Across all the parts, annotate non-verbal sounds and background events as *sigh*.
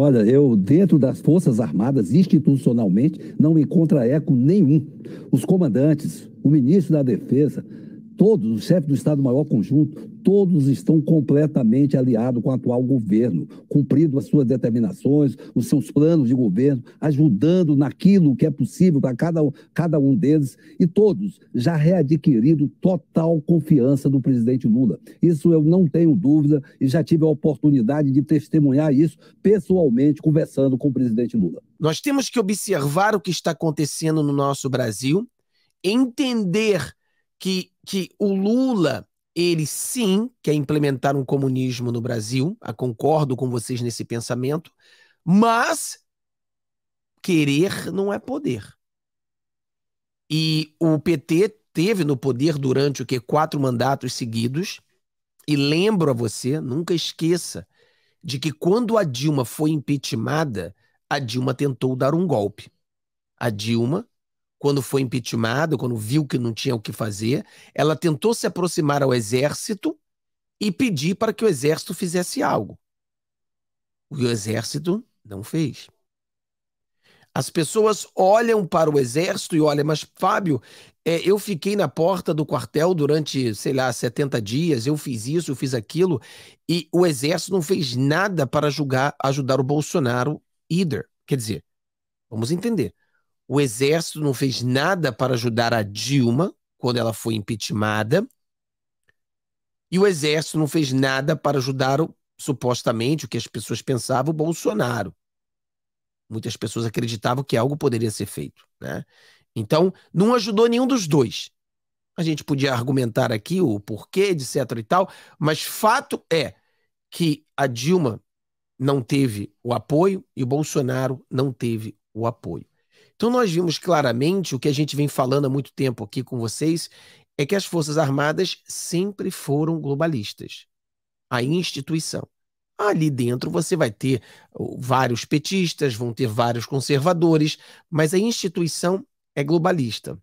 Olha, eu, dentro das Forças Armadas, institucionalmente, não encontra eco nenhum. Os comandantes, o ministro da Defesa, Todos, o chefe do Estado-Maior Conjunto, todos estão completamente aliados com o atual governo, cumprindo as suas determinações, os seus planos de governo, ajudando naquilo que é possível para cada, cada um deles, e todos já readquirindo total confiança do presidente Lula. Isso eu não tenho dúvida e já tive a oportunidade de testemunhar isso pessoalmente, conversando com o presidente Lula. Nós temos que observar o que está acontecendo no nosso Brasil, entender que, que o Lula, ele sim quer implementar um comunismo no Brasil, concordo com vocês nesse pensamento, mas querer não é poder. E o PT teve no poder durante o que quatro mandatos seguidos. E lembro a você, nunca esqueça, de que quando a Dilma foi impeachmentada, a Dilma tentou dar um golpe. A Dilma quando foi impeachmada, quando viu que não tinha o que fazer, ela tentou se aproximar ao exército e pedir para que o exército fizesse algo. O exército não fez. As pessoas olham para o exército e olham, mas Fábio, é, eu fiquei na porta do quartel durante, sei lá, 70 dias, eu fiz isso, eu fiz aquilo, e o exército não fez nada para julgar, ajudar o Bolsonaro either. Quer dizer, vamos entender. O exército não fez nada para ajudar a Dilma quando ela foi impeachmentada. E o exército não fez nada para ajudar, o, supostamente, o que as pessoas pensavam, o Bolsonaro. Muitas pessoas acreditavam que algo poderia ser feito. Né? Então, não ajudou nenhum dos dois. A gente podia argumentar aqui o porquê, etc e tal, mas fato é que a Dilma não teve o apoio e o Bolsonaro não teve o apoio. Então, nós vimos claramente o que a gente vem falando há muito tempo aqui com vocês: é que as Forças Armadas sempre foram globalistas. A instituição. Ali dentro você vai ter vários petistas, vão ter vários conservadores, mas a instituição é globalista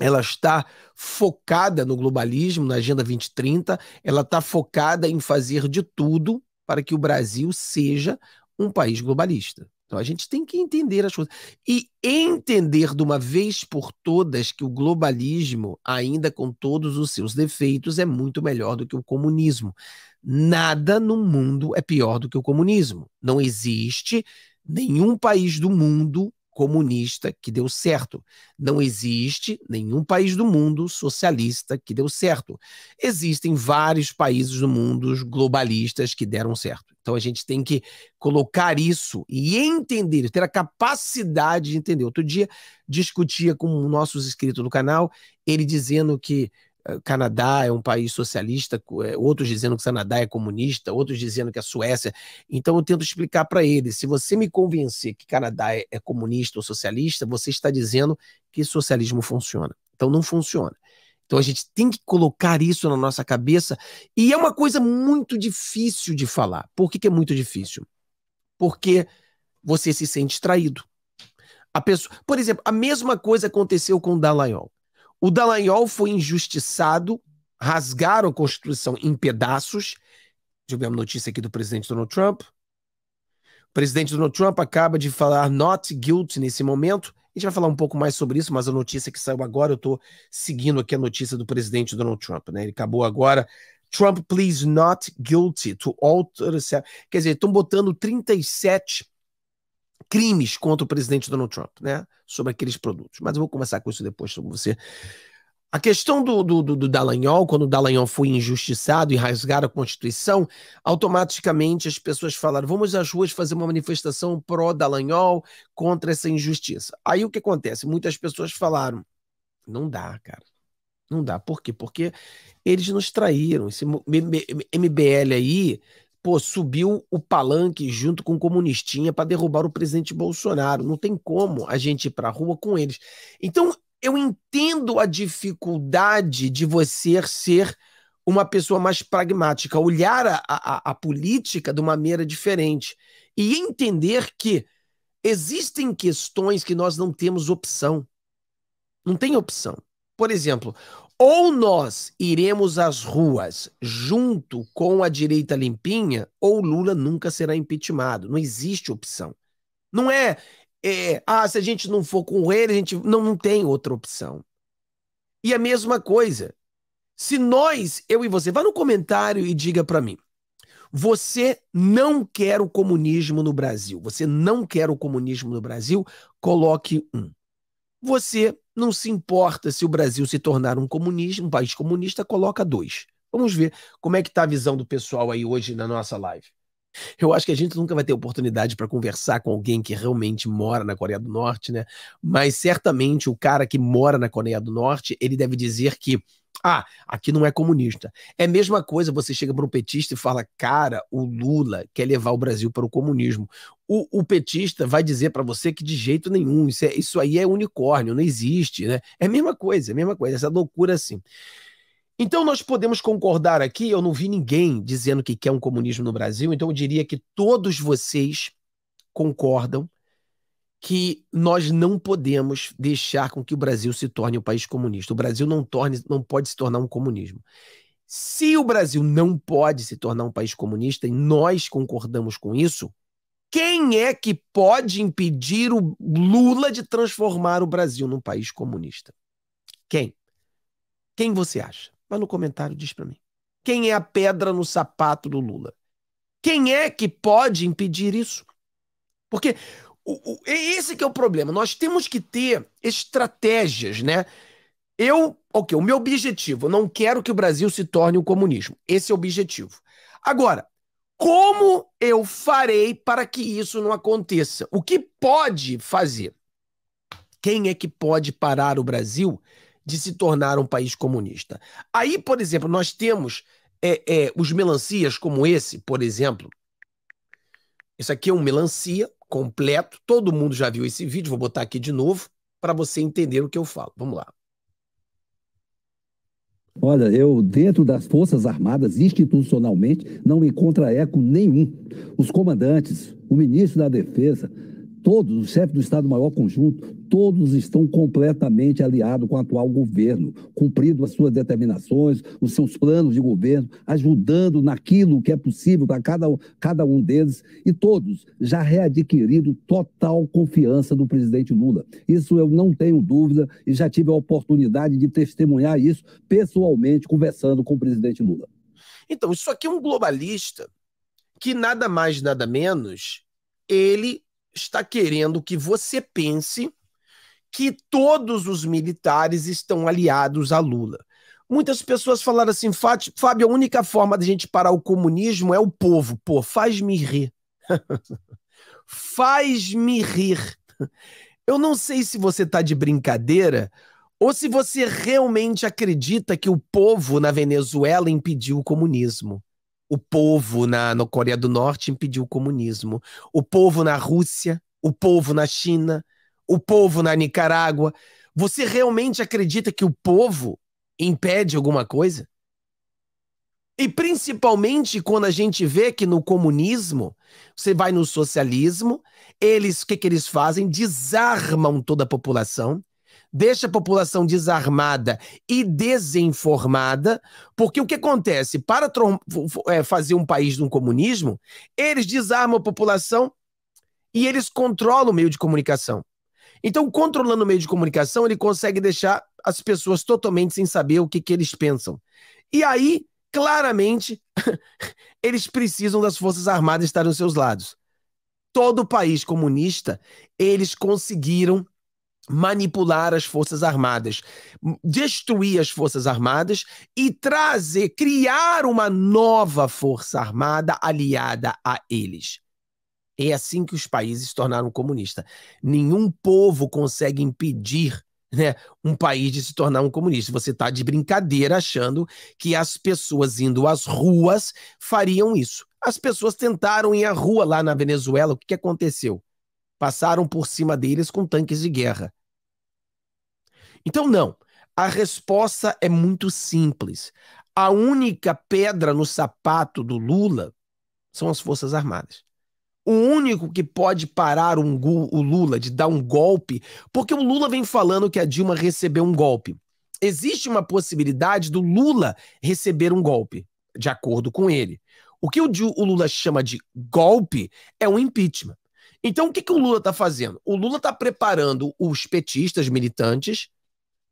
ela está focada no globalismo, na Agenda 2030, ela está focada em fazer de tudo para que o Brasil seja um país globalista. Então a gente tem que entender as coisas. E entender de uma vez por todas que o globalismo, ainda com todos os seus defeitos, é muito melhor do que o comunismo. Nada no mundo é pior do que o comunismo. Não existe nenhum país do mundo comunista que deu certo. Não existe nenhum país do mundo socialista que deu certo. Existem vários países do mundo globalistas que deram certo. Então a gente tem que colocar isso e entender, ter a capacidade de entender. Outro dia discutia com um nossos inscritos no canal, ele dizendo que eh, Canadá é um país socialista, eh, outros dizendo que Canadá é comunista, outros dizendo que a Suécia. Então eu tento explicar para ele: se você me convencer que Canadá é, é comunista ou socialista, você está dizendo que socialismo funciona. Então não funciona. Então a gente tem que colocar isso na nossa cabeça e é uma coisa muito difícil de falar. Por que, que é muito difícil? Porque você se sente traído. A pessoa, por exemplo, a mesma coisa aconteceu com o Dallagnol. O Dallagnol foi injustiçado, rasgaram a Constituição em pedaços. Tivemos notícia aqui do presidente Donald Trump. O presidente Donald Trump acaba de falar not guilty nesse momento. A gente vai falar um pouco mais sobre isso, mas a notícia que saiu agora, eu estou seguindo aqui a notícia do presidente Donald Trump, né? Ele acabou agora. Trump please not guilty to all. Quer dizer, estão botando 37 crimes contra o presidente Donald Trump, né? Sobre aqueles produtos. Mas eu vou conversar com isso depois com você. A questão do, do, do, do Dallagnol, quando o Dallagnol foi injustiçado e rasgaram a Constituição, automaticamente as pessoas falaram: vamos às ruas fazer uma manifestação pró-Dallagnol contra essa injustiça. Aí o que acontece? Muitas pessoas falaram: não dá, cara. Não dá. Por quê? Porque eles nos traíram. Esse MBL aí, pô, subiu o palanque junto com o comunistinha para derrubar o presidente Bolsonaro. Não tem como a gente ir para a rua com eles. Então, eu entendo a dificuldade de você ser uma pessoa mais pragmática, olhar a, a, a, política de uma maneira diferente e entender que existem questões que nós não temos opção. Não tem opção. Por exemplo, ou nós iremos às ruas junto com a direita limpinha, ou Lula nunca será impeachmentado. Não existe opção. Não é é, ah, se a gente não for com ele, a gente não, não tem outra opção. E a mesma coisa. Se nós, eu e você, vá no comentário e diga para mim. Você não quer o comunismo no Brasil. Você não quer o comunismo no Brasil? Coloque um. Você não se importa se o Brasil se tornar um comunismo, um país comunista, coloca dois. Vamos ver como é que está a visão do pessoal aí hoje na nossa live. Eu acho que a gente nunca vai ter oportunidade para conversar com alguém que realmente mora na Coreia do Norte, né? Mas certamente o cara que mora na Coreia do Norte, ele deve dizer que ah, aqui não é comunista. É a mesma coisa, você chega para um petista e fala, cara, o Lula quer levar o Brasil para o comunismo. O, o petista vai dizer para você que de jeito nenhum, isso, é, isso aí é unicórnio, não existe, né? É a mesma coisa, é a mesma coisa, essa loucura assim. Então nós podemos concordar aqui, eu não vi ninguém dizendo que quer um comunismo no Brasil, então eu diria que todos vocês concordam que nós não podemos deixar com que o Brasil se torne um país comunista. O Brasil não, torne, não pode se tornar um comunismo. Se o Brasil não pode se tornar um país comunista e nós concordamos com isso, quem é que pode impedir o Lula de transformar o Brasil num país comunista? Quem? Quem você acha? Mas no comentário diz para mim. Quem é a pedra no sapato do Lula? Quem é que pode impedir isso? Porque o, o, esse que é o problema. Nós temos que ter estratégias, né? Eu, ok, o meu objetivo, eu não quero que o Brasil se torne um comunismo. Esse é o objetivo. Agora, como eu farei para que isso não aconteça? O que pode fazer? Quem é que pode parar o Brasil de se tornar um país comunista. Aí, por exemplo, nós temos é, é, os melancias como esse, por exemplo. Esse aqui é um melancia completo. Todo mundo já viu esse vídeo. Vou botar aqui de novo para você entender o que eu falo. Vamos lá. Olha, eu, dentro das Forças Armadas, institucionalmente, não encontra eco nenhum. Os comandantes, o ministro da Defesa, todos, o chefe do Estado-Maior Conjunto, todos estão completamente aliados com o atual governo, cumprindo as suas determinações, os seus planos de governo, ajudando naquilo que é possível para cada, cada um deles, e todos já readquirindo total confiança do presidente Lula. Isso eu não tenho dúvida e já tive a oportunidade de testemunhar isso pessoalmente, conversando com o presidente Lula. Então, isso aqui é um globalista que nada mais, nada menos, ele está querendo que você pense que todos os militares estão aliados a Lula. Muitas pessoas falaram assim, Fábio, a única forma a gente parar o comunismo é o povo. Pô, faz-me rir. *laughs* faz-me rir. Eu não sei se você está de brincadeira ou se você realmente acredita que o povo na Venezuela impediu o comunismo. O povo na no Coreia do Norte impediu o comunismo. O povo na Rússia, o povo na China, o povo na Nicarágua. Você realmente acredita que o povo impede alguma coisa? E principalmente quando a gente vê que no comunismo, você vai no socialismo, eles, o que, que eles fazem? Desarmam toda a população, deixa a população desarmada e desinformada, porque o que acontece? Para é, fazer um país de um comunismo, eles desarmam a população e eles controlam o meio de comunicação. Então, controlando o meio de comunicação, ele consegue deixar as pessoas totalmente sem saber o que, que eles pensam. E aí, claramente, *laughs* eles precisam das Forças Armadas estarem aos seus lados. Todo o país comunista, eles conseguiram manipular as Forças Armadas, destruir as Forças Armadas e trazer, criar uma nova Força Armada aliada a eles. É assim que os países se tornaram comunista. Nenhum povo consegue impedir né, um país de se tornar um comunista. Você está de brincadeira achando que as pessoas indo às ruas fariam isso. As pessoas tentaram ir à rua lá na Venezuela. O que, que aconteceu? passaram por cima deles com tanques de guerra. Então, não. A resposta é muito simples. A única pedra no sapato do Lula são as Forças Armadas. O único que pode parar um, o Lula de dar um golpe, porque o Lula vem falando que a Dilma recebeu um golpe. Existe uma possibilidade do Lula receber um golpe, de acordo com ele. O que o, o Lula chama de golpe é um impeachment. Então, o que, que o Lula está fazendo? O Lula está preparando os petistas militantes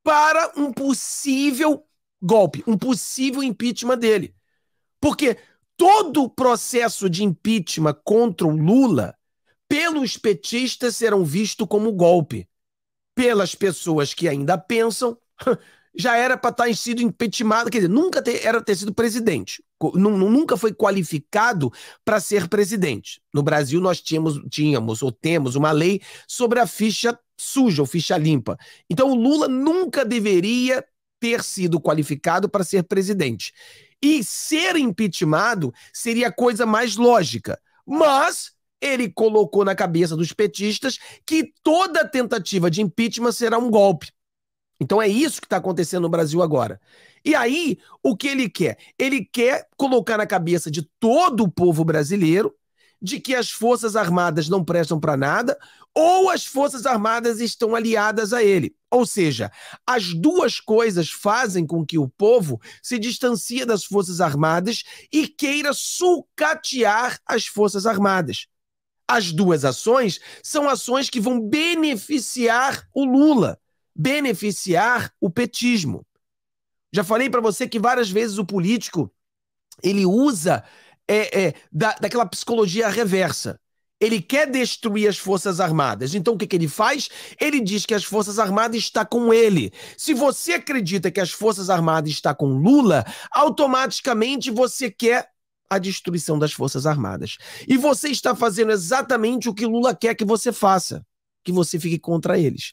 para um possível golpe, um possível impeachment dele. Porque todo o processo de impeachment contra o Lula, pelos petistas, serão visto como golpe. Pelas pessoas que ainda pensam já era para estar tá sido impeachment, quer dizer, nunca ter, era ter sido presidente, nunca foi qualificado para ser presidente. No Brasil nós tínhamos, tínhamos ou temos uma lei sobre a ficha suja ou ficha limpa. Então o Lula nunca deveria ter sido qualificado para ser presidente. E ser impeachmentado seria a coisa mais lógica. Mas ele colocou na cabeça dos petistas que toda tentativa de impeachment será um golpe. Então é isso que está acontecendo no Brasil agora. E aí, o que ele quer? Ele quer colocar na cabeça de todo o povo brasileiro de que as Forças Armadas não prestam para nada ou as Forças Armadas estão aliadas a ele. Ou seja, as duas coisas fazem com que o povo se distancie das Forças Armadas e queira sucatear as Forças Armadas. As duas ações são ações que vão beneficiar o Lula beneficiar o petismo. Já falei para você que várias vezes o político ele usa é, é, da, daquela psicologia reversa. Ele quer destruir as Forças Armadas. Então o que, que ele faz? Ele diz que as Forças Armadas estão com ele. Se você acredita que as Forças Armadas estão com Lula, automaticamente você quer a destruição das Forças Armadas. E você está fazendo exatamente o que Lula quer que você faça, que você fique contra eles.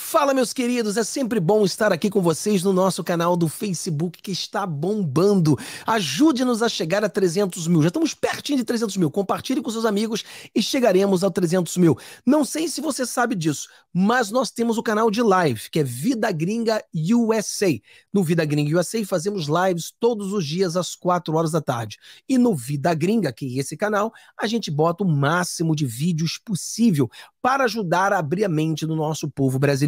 Fala, meus queridos, é sempre bom estar aqui com vocês no nosso canal do Facebook que está bombando. Ajude-nos a chegar a 300 mil. Já estamos pertinho de 300 mil. Compartilhe com seus amigos e chegaremos a 300 mil. Não sei se você sabe disso, mas nós temos o canal de live que é Vida Gringa USA. No Vida Gringa USA fazemos lives todos os dias às 4 horas da tarde. E no Vida Gringa, que é esse canal, a gente bota o máximo de vídeos possível para ajudar a abrir a mente do nosso povo brasileiro